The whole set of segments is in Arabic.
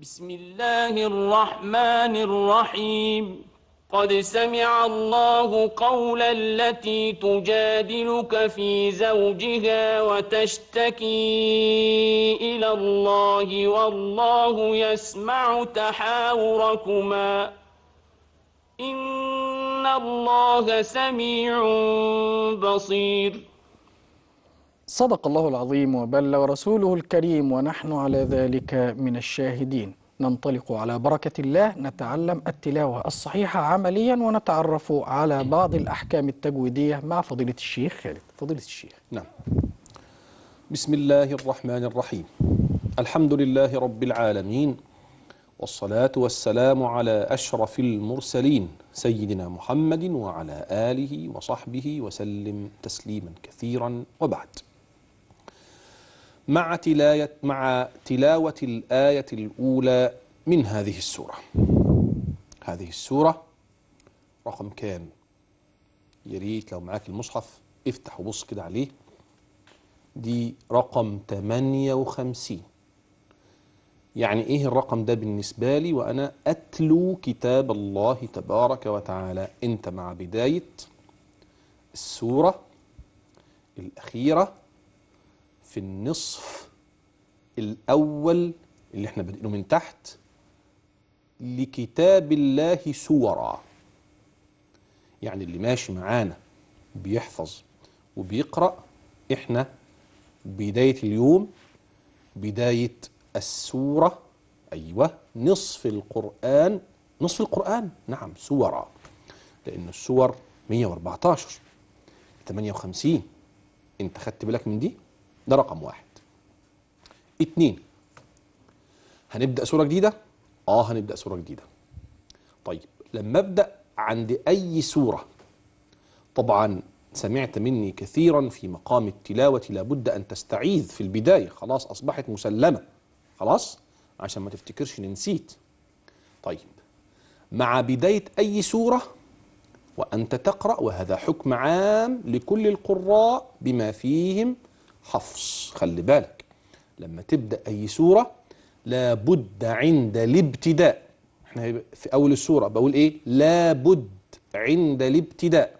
بسم الله الرحمن الرحيم قد سمع الله قول التي تجادلك في زوجها وتشتكي إلى الله والله يسمع تحاوركما إن الله سميع بصير صدق الله العظيم وبلغ رسوله الكريم ونحن على ذلك من الشاهدين ننطلق على بركة الله نتعلم التلاوة الصحيحة عمليا ونتعرف على بعض الأحكام التجويدية مع فضيلة الشيخ خالد فضيلة الشيخ نعم بسم الله الرحمن الرحيم الحمد لله رب العالمين والصلاة والسلام على أشرف المرسلين سيدنا محمد وعلى آله وصحبه وسلم تسليما كثيرا وبعد مع تلاية مع تلاوة الآية الأولى من هذه السورة هذه السورة رقم كام يا ريت لو معاك المصحف افتح وبص كده عليه دي رقم 58 يعني ايه الرقم ده بالنسبة لي وانا اتلو كتاب الله تبارك وتعالى انت مع بداية السورة الاخيرة في النصف الأول اللي احنا بادئينه من تحت لكتاب الله سورا يعني اللي ماشي معانا بيحفظ وبيقرأ احنا بداية اليوم بداية السورة أيوة نصف القرآن نصف القرآن نعم سورا لأن السور 114 58 أنت خدت بالك من دي؟ ده رقم واحد اتنين هنبدأ سورة جديدة؟ آه هنبدأ سورة جديدة طيب لما أبدأ عند أي سورة طبعا سمعت مني كثيرا في مقام التلاوة لابد أن تستعيذ في البداية خلاص أصبحت مسلمة خلاص عشان ما تفتكرش إن نسيت طيب مع بداية أي سورة وأنت تقرأ وهذا حكم عام لكل القراء بما فيهم حفص خلي بالك لما تبدأ أي سورة لابد عند الابتداء احنا في أول السورة بقول إيه لابد عند الابتداء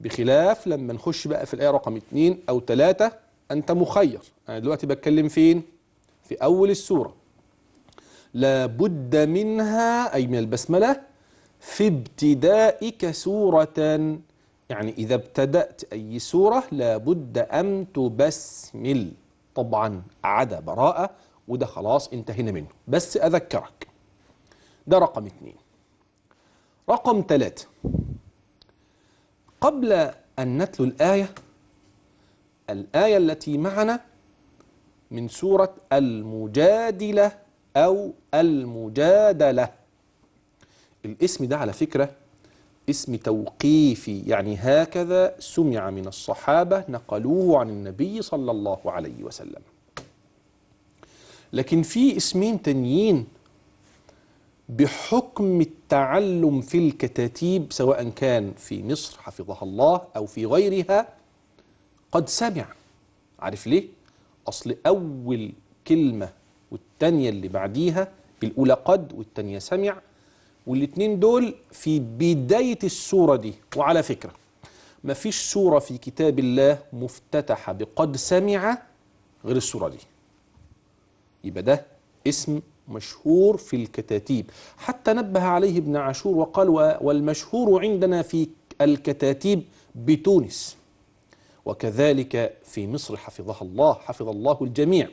بخلاف لما نخش بقى في الآية رقم اثنين أو ثلاثة أنت مخير أنا دلوقتي بتكلم فين في أول السورة لابد منها أي من البسملة في ابتدائك سورة يعني إذا ابتدأت أي سورة لابد أن تبسمل طبعا عدا براءة وده خلاص انتهينا منه بس أذكرك ده رقم اثنين رقم ثلاثة قبل أن نتلو الآية الآية التي معنا من سورة المجادلة أو المجادلة الاسم ده على فكرة اسم توقيفي يعني هكذا سمع من الصحابة نقلوه عن النبي صلى الله عليه وسلم لكن في اسمين تانيين بحكم التعلم في الكتاتيب سواء كان في مصر حفظها الله أو في غيرها قد سمع عارف ليه؟ أصل أول كلمة والتانية اللي بعديها الأولى قد والتانية سمع والاثنين دول في بداية السورة دي وعلى فكرة مفيش سورة في كتاب الله مفتتحة بقد سمع غير السورة دي يبقى ده اسم مشهور في الكتاتيب حتى نبه عليه ابن عاشور وقال والمشهور عندنا في الكتاتيب بتونس وكذلك في مصر حفظها الله حفظ الله الجميع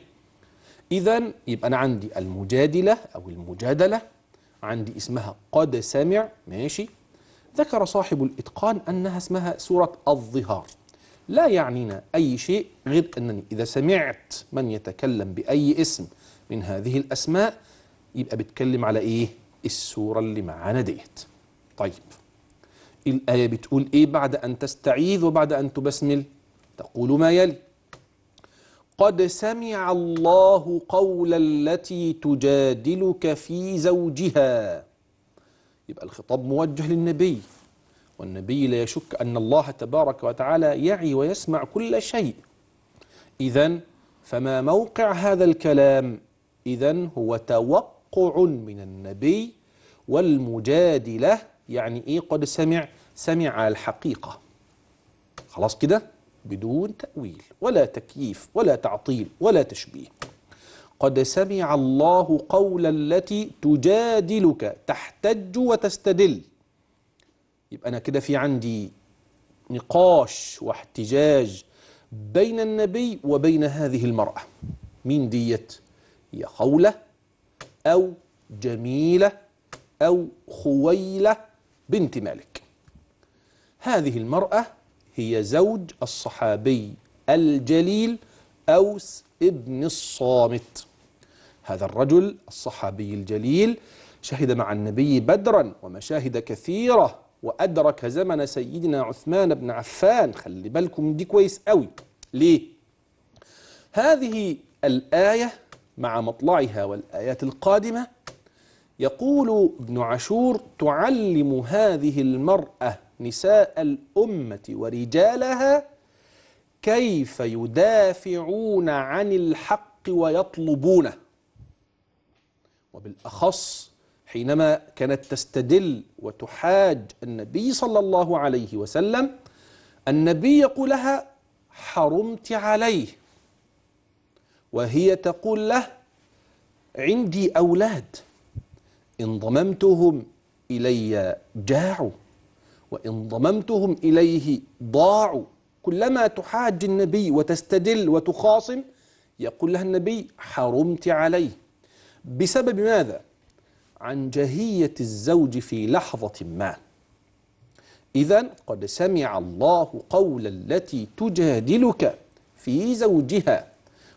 إذا يبقى أنا عندي المجادلة أو المجادلة عندي اسمها قد سمع ماشي ذكر صاحب الإتقان أنها اسمها سورة الظهار لا يعنينا أي شيء غير أنني إذا سمعت من يتكلم بأي اسم من هذه الأسماء يبقى بتكلم على إيه؟ السورة اللي معانا ديت طيب الآية بتقول إيه بعد أن تستعيذ وبعد أن تبسمل؟ تقول ما يلي قد سمع الله قول التي تجادلك في زوجها يبقى الخطاب موجه للنبي والنبي لا يشك أن الله تبارك وتعالى يعي ويسمع كل شيء إذا فما موقع هذا الكلام إذا هو توقع من النبي والمجادلة يعني إيه قد سمع سمع الحقيقة خلاص كده بدون تأويل ولا تكييف ولا تعطيل ولا تشبيه قد سمع الله قول التي تجادلك تحتج وتستدل يبقى أنا كده في عندي نقاش واحتجاج بين النبي وبين هذه المرأة مين ديت هي خولة أو جميلة أو خويلة بنت مالك هذه المرأة هي زوج الصحابي الجليل أوس ابن الصامت هذا الرجل الصحابي الجليل شهد مع النبي بدرا ومشاهد كثيرة وأدرك زمن سيدنا عثمان بن عفان خلي بالكم دي كويس قوي ليه؟ هذه الآية مع مطلعها والآيات القادمة يقول ابن عاشور تعلم هذه المرأة نساء الأمة ورجالها كيف يدافعون عن الحق ويطلبونه وبالأخص حينما كانت تستدل وتحاج النبي صلى الله عليه وسلم النبي يقول لها حرمت عليه وهي تقول له عندي أولاد إن ضممتهم إلي جاعوا وإن ضممتهم إليه ضاعوا كلما تحاج النبي وتستدل وتخاصم يقول لها النبي حرمت عليه بسبب ماذا؟ عن جهية الزوج في لحظة ما إذا قد سمع الله قول التي تجادلك في زوجها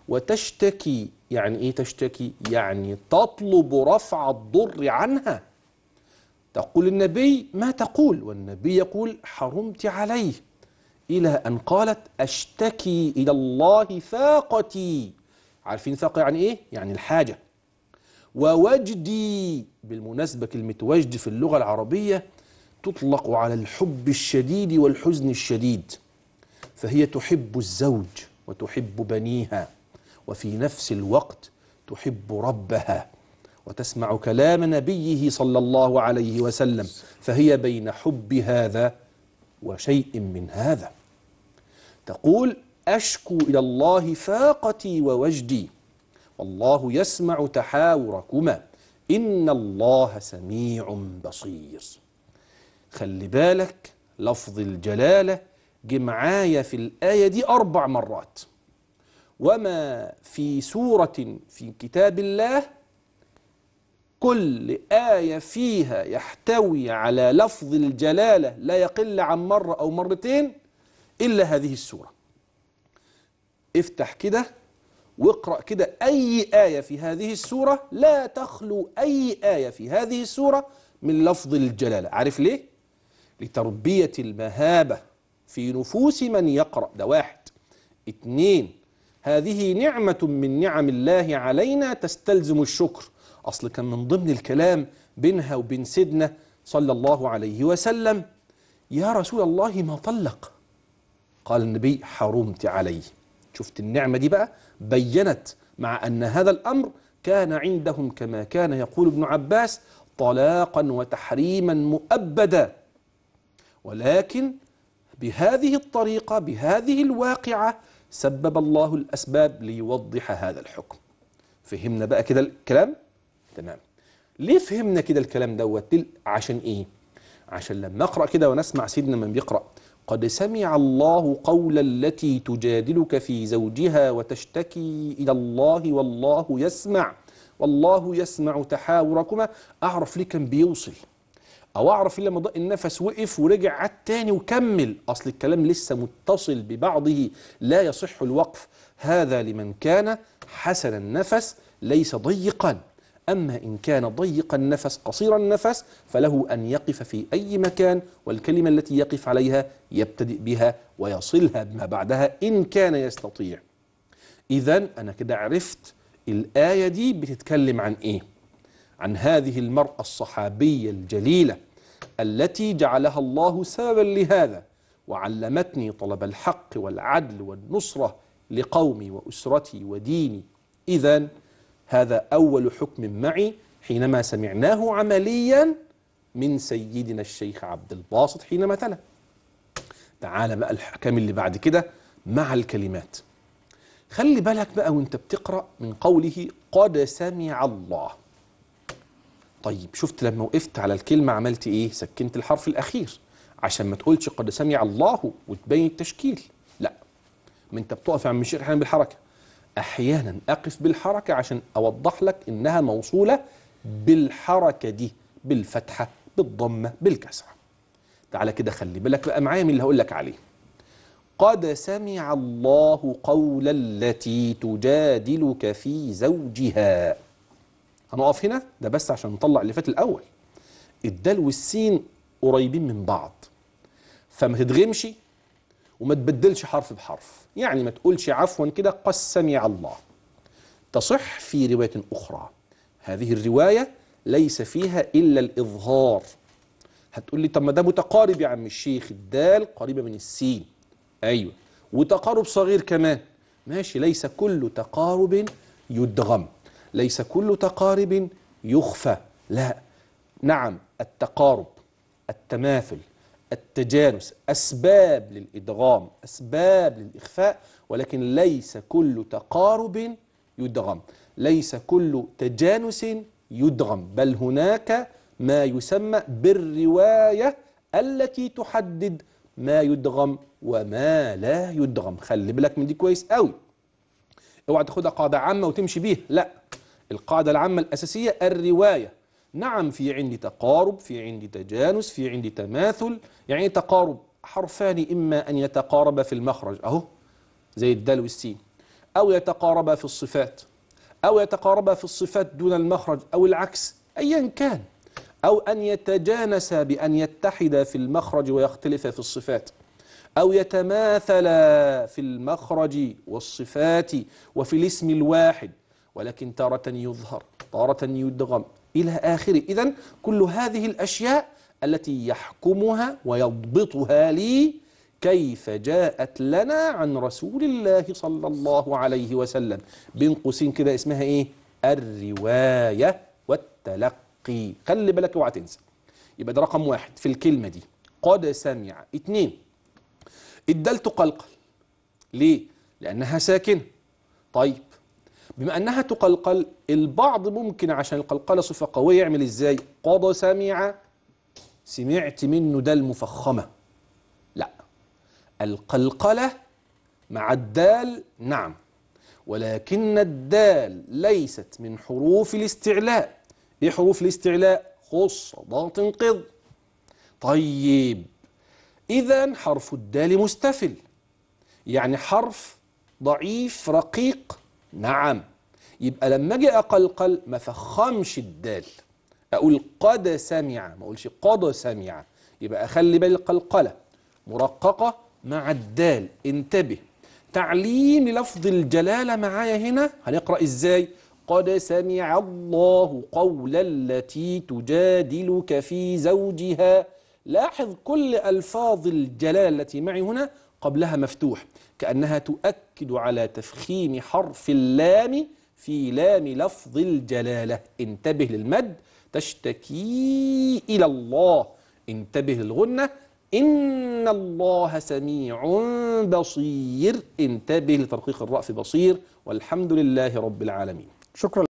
وتشتكي يعني إيه تشتكي؟ يعني تطلب رفع الضر عنها تقول النبي ما تقول والنبي يقول حرمت عليه إلى أن قالت أشتكي إلى الله فاقتي عارفين فاقة يعني إيه؟ يعني الحاجة ووجدي بالمناسبة كلمة وجد في اللغة العربية تطلق على الحب الشديد والحزن الشديد فهي تحب الزوج وتحب بنيها وفي نفس الوقت تحب ربها وتسمع كلام نبيه صلى الله عليه وسلم فهي بين حب هذا وشيء من هذا تقول أشكو إلى الله فاقتي ووجدي والله يسمع تحاوركما إن الله سميع بصير خلي بالك لفظ الجلالة جمعاية في الآية دي أربع مرات وما في سورة في كتاب الله كل آية فيها يحتوي على لفظ الجلالة لا يقل عن مرة أو مرتين إلا هذه السورة افتح كده واقرأ كده أي آية في هذه السورة لا تخلو أي آية في هذه السورة من لفظ الجلالة عارف ليه؟ لتربية المهابة في نفوس من يقرأ ده واحد اتنين هذه نعمة من نعم الله علينا تستلزم الشكر أصل كان من ضمن الكلام بينها وبين سيدنا صلى الله عليه وسلم يا رسول الله ما طلق قال النبي حرمت عليه شفت النعمة دي بقى بينت مع أن هذا الأمر كان عندهم كما كان يقول ابن عباس طلاقا وتحريما مؤبدا ولكن بهذه الطريقة بهذه الواقعة سبب الله الأسباب ليوضح هذا الحكم فهمنا بقى كده الكلام تمام ليه فهمنا كده الكلام دوت عشان ايه عشان لما اقرا كده ونسمع سيدنا من بيقرا قد سمع الله قول التي تجادلك في زوجها وتشتكي الى الله والله يسمع والله يسمع تحاوركما اعرف ليه كان بيوصل او اعرف ليه لما ضاق النفس وقف ورجع عاد تاني وكمل اصل الكلام لسه متصل ببعضه لا يصح الوقف هذا لمن كان حسن النفس ليس ضيقا أما إن كان ضيق النفس قصير النفس فله أن يقف في أي مكان والكلمة التي يقف عليها يبتدئ بها ويصلها بما بعدها إن كان يستطيع إذا أنا كده عرفت الآية دي بتتكلم عن إيه عن هذه المرأة الصحابية الجليلة التي جعلها الله سببا لهذا وعلمتني طلب الحق والعدل والنصرة لقومي وأسرتي وديني إذا هذا أول حكم معي حينما سمعناه عمليا من سيدنا الشيخ عبد الباسط حينما تلا تعال بقى الحكم اللي بعد كده مع الكلمات خلي بالك بقى وانت بتقرأ من قوله قد سمع الله طيب شفت لما وقفت على الكلمة عملت ايه سكنت الحرف الأخير عشان ما تقولش قد سمع الله وتبين التشكيل لا ما انت بتقف عم الشيخ احيانا بالحركة أحيانا أقف بالحركة عشان أوضح لك إنها موصولة بالحركة دي بالفتحة بالضمة بالكسرة تعالى كده خلي بالك بقى معايا من اللي هقول لك عليه قد سمع الله قول التي تجادلك في زوجها هنقف هنا ده بس عشان نطلع اللي فات الأول الدال والسين قريبين من بعض فما تتغمشي وما تبدلش حرف بحرف يعني ما تقولش عفوا كده قد سمع الله تصح في رواية أخرى هذه الرواية ليس فيها إلا الإظهار هتقول لي طب ما ده متقارب يا عم الشيخ الدال قريبة من السين أيوة وتقارب صغير كمان ماشي ليس كل تقارب يدغم ليس كل تقارب يخفى لا نعم التقارب التماثل التجانس أسباب للإدغام أسباب للإخفاء ولكن ليس كل تقارب يدغم ليس كل تجانس يدغم بل هناك ما يسمى بالرواية التي تحدد ما يدغم وما لا يدغم خلي بالك من دي كويس قوي اوعى تاخدها قاعدة عامة وتمشي بيها لا القاعدة العامة الأساسية الرواية نعم في عندي تقارب في عندي تجانس في عندي تماثل يعني تقارب حرفان إما أن يتقاربا في المخرج أهو زي الدال والسين أو يتقاربا في الصفات أو يتقاربا في الصفات دون المخرج أو العكس أيا كان أو أن يتجانسا بأن يتحدا في المخرج ويختلفا في الصفات أو يتماثلا في المخرج والصفات وفي الاسم الواحد ولكن تارة يظهر تارة يدغم إلى آخره إذا كل هذه الأشياء التي يحكمها ويضبطها لي كيف جاءت لنا عن رسول الله صلى الله عليه وسلم بين قوسين كده اسمها إيه الرواية والتلقي خلي بالك اوعى تنسى يبقى ده رقم واحد في الكلمة دي قد سمع اتنين الدلت قلقل ليه؟ لأنها ساكنة طيب بما أنها تقلقل البعض ممكن عشان القلقلة صفة قوية يعمل إزاي قضى سمع سمعت منه ده المفخمة لا القلقلة مع الدال نعم ولكن الدال ليست من حروف الاستعلاء ايه حروف الاستعلاء خص ضغط قض طيب اذا حرف الدال مستفل يعني حرف ضعيف رقيق نعم يبقى لما اجي اقلقل ما فخمش الدال اقول قد سمع ما اقولش قد سمع يبقى اخلي بالي القلقله مرققه مع الدال انتبه تعليم لفظ الجلاله معايا هنا هنقرا ازاي قد سمع الله قول التي تجادلك في زوجها لاحظ كل الفاظ الجلاله التي معي هنا قبلها مفتوح كأنها تؤكد على تفخيم حرف اللام في لام لفظ الجلالة انتبه للمد تشتكي إلى الله انتبه للغنة إن الله سميع بصير انتبه لترقيق الرأف بصير والحمد لله رب العالمين شكرا